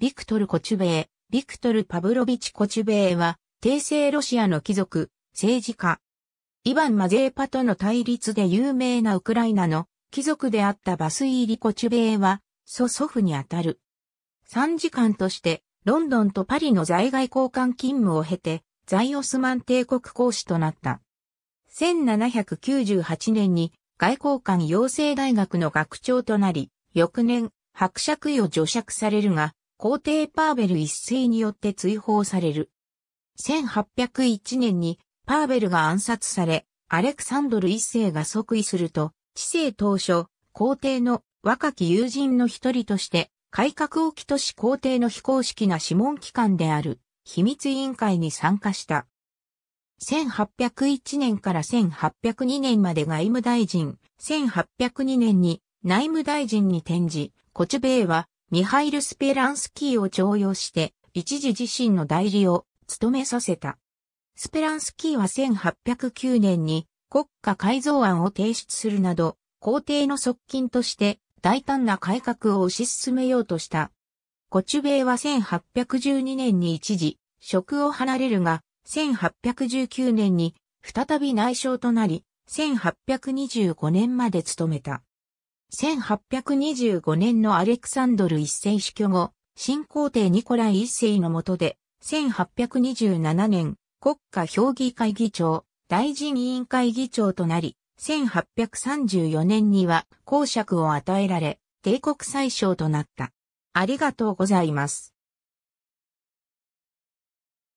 ビクトル・コチュベー、ビクトル・パブロビチ・コチュベーは、帝政ロシアの貴族、政治家。イヴァン・マゼーパとの対立で有名なウクライナの貴族であったバスイーリ・コチュベーは、祖祖父にあたる。参事官として、ロンドンとパリの在外交換勤務を経て、在オスマン帝国公使となった。1798年に外交官養成大学の学長となり、翌年、伯爵位を除爵されるが、皇帝パーベル一世によって追放される。1801年にパーベルが暗殺され、アレクサンドル一世が即位すると、治世当初、皇帝の若き友人の一人として、改革を起とし皇帝の非公式な諮問機関である、秘密委員会に参加した。1801年から1802年まで外務大臣、1802年に内務大臣に転じ、コチュベイはミハイル・スペランスキーを徴用して、一時自身の代理を務めさせた。スペランスキーは1809年に国家改造案を提出するなど、皇帝の側近として大胆な改革を推し進めようとした。コチュベイは1812年に一時、職を離れるが、1819年に再び内相となり、1825年まで務めた。1825年のアレクサンドル一世死去後、新皇帝ニコライ一世の下で、1827年、国家評議会議長、大臣委員会議長となり、1834年には公爵を与えられ、帝国宰相となった。ありがとうございます。